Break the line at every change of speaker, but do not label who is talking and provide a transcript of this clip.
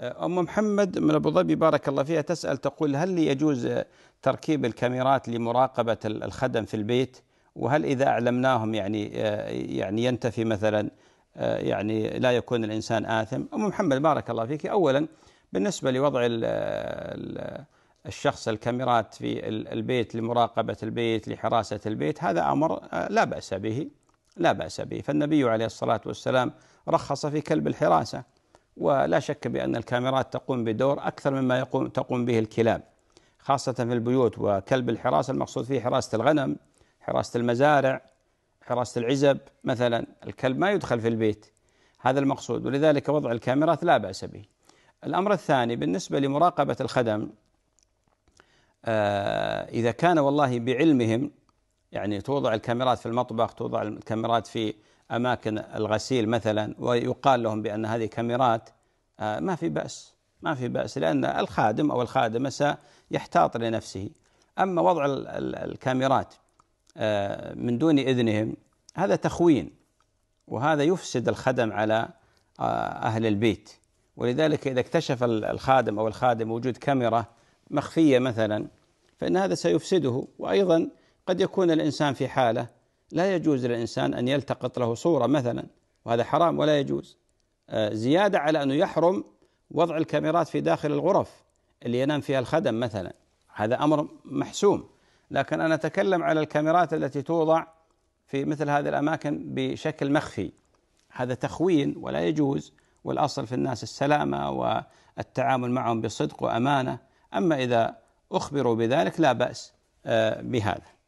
آه، أم
محمد من أبو ظبي بارك الله فيها تسأل تقول هل يجوز تركيب الكاميرات لمراقبة الخدم في البيت وهل إذا أعلمناهم يعني آه، يعني ينتفي مثلا آه، يعني لا يكون الإنسان آثم أم محمد بارك الله فيك أولا بالنسبة لوضع الشخص الكاميرات في البيت لمراقبة البيت لحراسة البيت هذا أمر لا بأس به لا بأس به فالنبي عليه الصلاة والسلام رخص في كلب الحراسة ولا شك بأن الكاميرات تقوم بدور أكثر مما يقوم تقوم به الكلاب خاصة في البيوت وكلب الحراسة المقصود فيه حراسة الغنم حراسة المزارع حراسة العزب مثلا الكلب ما يدخل في البيت هذا المقصود ولذلك وضع الكاميرات لا بأس به الأمر الثاني بالنسبة لمراقبة الخدم آه، إذا كان والله بعلمهم يعني توضع الكاميرات في المطبخ توضع الكاميرات في أماكن الغسيل مثلا ويقال لهم بأن هذه كاميرات آه، ما في بأس ما في بأس لأن الخادم أو الخادمة سيحتاط لنفسه أما وضع الكاميرات آه، من دون إذنهم هذا تخوين وهذا يفسد الخدم على آه، أهل البيت ولذلك إذا اكتشف الخادم أو الخادم وجود كاميرا مخفية مثلا فإن هذا سيفسده وأيضا قد يكون الإنسان في حالة لا يجوز للإنسان أن يلتقط له صورة مثلا وهذا حرام ولا يجوز آه، زيادة على أنه يحرم وضع الكاميرات في داخل الغرف اللي ينام فيها الخدم مثلا هذا أمر محسوم لكن أنا أتكلم على الكاميرات التي توضع في مثل هذه الأماكن بشكل مخفي هذا تخوين ولا يجوز والأصل في الناس السلامة والتعامل معهم بصدق وأمانة أما إذا أخبروا بذلك لا بأس آه،
بهذا